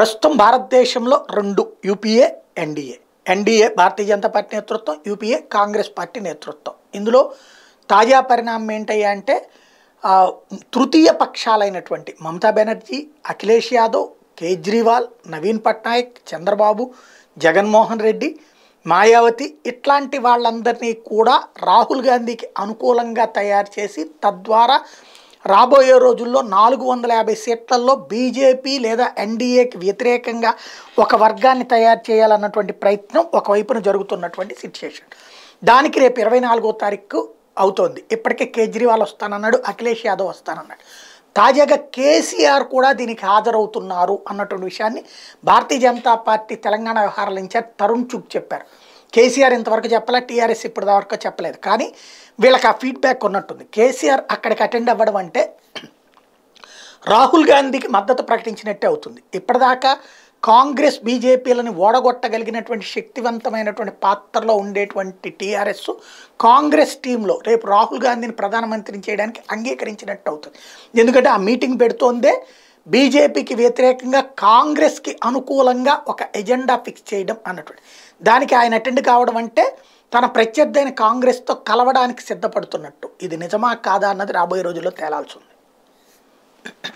ప్రస్తుతం భారతదేశంలో రెండు UPA NDA NDA Bharatiya Janata party నేతృత్వం యూపీఏ కాంగ్రెస్ పార్టీ నేతృత్వం ఇందులో తాజా పరిణామం ఏంటయ్యా అంటే తృతీయ పక్షాలైనటువంటి మమతా బెనర్జీ అఖిలేష్ యాదవ్ కేజ్రీవాల్ నవీన్ పట్నాయక్ చంద్రబాబు జగన్మోహన్ రెడ్డి మాయావతి ఇట్లాంటి వాళ్ళందరినీ కూడా రాహుల్ గాంధీకి అనుకూలంగా తయారు చేసి తద్వారా రాబోయే రోజుల్లో నాలుగు వందల యాభై సీట్లలో బీజేపీ లేదా ఎన్డీఏకి వ్యతిరేకంగా ఒక వర్గాన్ని తయారు చేయాలన్నటువంటి ప్రయత్నం ఒకవైపున జరుగుతున్నటువంటి సిచ్యుయేషన్ దానికి రేపు ఇరవై నాలుగో తారీఖు అవుతోంది ఇప్పటికే కేజ్రీవాల్ వస్తానన్నాడు అఖిలేష్ యాదవ్ వస్తానన్నాడు తాజాగా కేసీఆర్ కూడా దీనికి హాజరవుతున్నారు అన్నటువంటి విషయాన్ని భారతీయ జనతా పార్టీ తెలంగాణ వ్యవహారాల ఇన్ఛార్జ్ తరుణ్ చుక్ చెప్పారు కేసీఆర్ ఇంతవరకు చెప్పలే టీఆర్ఎస్ ఇప్పుడు వరకు చెప్పలేదు కానీ వీళ్ళకి ఆ ఫీడ్బ్యాక్ ఉన్నట్టుంది కేసీఆర్ అక్కడికి అటెండ్ అవ్వడం అంటే రాహుల్ గాంధీకి మద్దతు ప్రకటించినట్టే అవుతుంది ఇప్పటిదాకా కాంగ్రెస్ బీజేపీలను ఓడగొట్టగలిగినటువంటి శక్తివంతమైనటువంటి పాత్రలో ఉండేటువంటి టీఆర్ఎస్ కాంగ్రెస్ టీంలో రేపు రాహుల్ గాంధీని ప్రధానమంత్రిని చేయడానికి అంగీకరించినట్టు అవుతుంది ఎందుకంటే ఆ మీటింగ్ పెడుతోందే బీజేపీకి వ్యతిరేకంగా కాంగ్రెస్కి అనుకూలంగా ఒక ఎజెండా ఫిక్స్ చేయడం అన్నటువంటి దానికి ఆయన అటెండ్ కావడం అంటే తన ప్రత్యర్థైన కాంగ్రెస్తో కలవడానికి సిద్ధపడుతున్నట్టు ఇది నిజమా కాదా అన్నది రాబోయే రోజుల్లో తేలాల్సి ఉంది